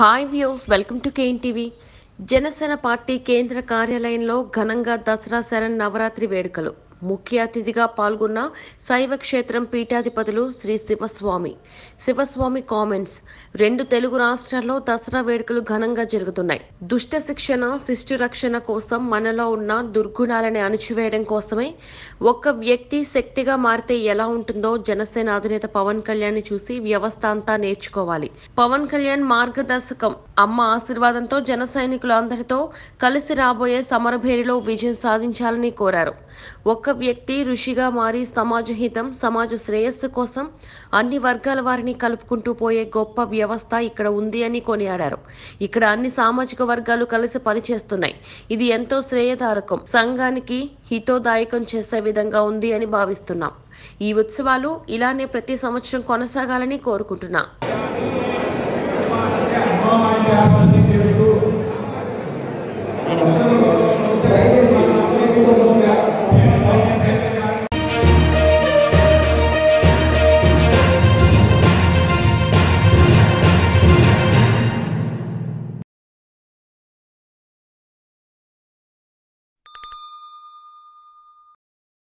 hi views welcome to KNTV Janasena party కేంద్ర కార్యాలయంలో ఘనంగా దసరా శరణ్ నవరాత్రి వేడుకలు ముఖ్య అతిథిగా పాల్గొన్న శైవ క్షేత్రం పీఠాధిపతులు శ్రీ శివస్వామి శివస్వామి కామెంట్స్ రెండు తెలుగు రాష్ట్రాల్లో దసరా వేడుకలు ఘనంగా జరుగుతున్నాయి దుష్ట శిక్షణ శిష్టి రక్షణ కోసం మనలో ఉన్న దుర్గుణాలని అణచివేయడం కోసమే ఒక్క వ్యక్తి శక్తిగా మారితే ఎలా ఉంటుందో జనసేన అధినేత పవన్ కళ్యాణ్ చూసి వ్యవస్థ అంతా నేర్చుకోవాలి పవన్ కళ్యాణ్ మార్గదర్శకం అమ్మ ఆశీర్వాదంతో జన సైనికులందరితో కలిసి రాబోయే సమరభేరిలో విజయం సాధించాలని కోరారు ఒక్క వ్యక్తి ఋషిగా మారి సమాజ హితం సమాజ శ్రేయస్సు కోసం అన్ని వర్గాల వారిని కలుపుకుంటూ పోయే గొప్ప వ్యవస్థ ఇక్కడ ఉంది అని కొనియాడారు ఇక్కడ అన్ని సామాజిక వర్గాలు కలిసి పనిచేస్తున్నాయి ఇది ఎంతో శ్రేయదారకం సంఘానికి హితోదాయకం చేసే విధంగా ఉంది అని భావిస్తున్నాం ఈ ఉత్సవాలు ఇలానే ప్రతి సంవత్సరం కొనసాగాలని కోరుకుంటున్నా